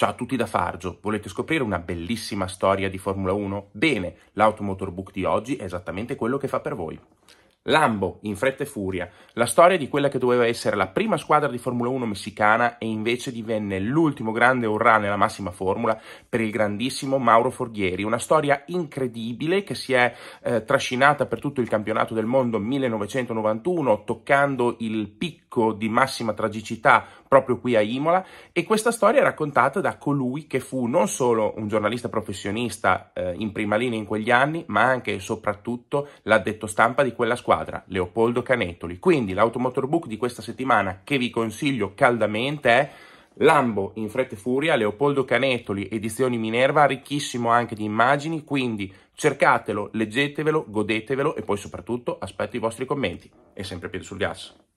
Ciao a tutti da Fargio, volete scoprire una bellissima storia di Formula 1? Bene, l'Automotor Book di oggi è esattamente quello che fa per voi. Lambo, in fretta e furia, la storia di quella che doveva essere la prima squadra di Formula 1 messicana e invece divenne l'ultimo grande urrà nella massima formula per il grandissimo Mauro Forghieri, una storia incredibile che si è eh, trascinata per tutto il campionato del mondo 1991, toccando il picco di massima tragicità proprio qui a Imola e questa storia è raccontata da colui che fu non solo un giornalista professionista eh, in prima linea in quegli anni, ma anche e soprattutto l'addetto stampa di quella squadra squadra, Leopoldo Canetoli. Quindi l'automotorbook di questa settimana che vi consiglio caldamente è Lambo in fretta e furia, Leopoldo Canetoli, edizioni Minerva, ricchissimo anche di immagini, quindi cercatelo, leggetevelo, godetevelo e poi soprattutto aspetto i vostri commenti. E sempre piede sul gas.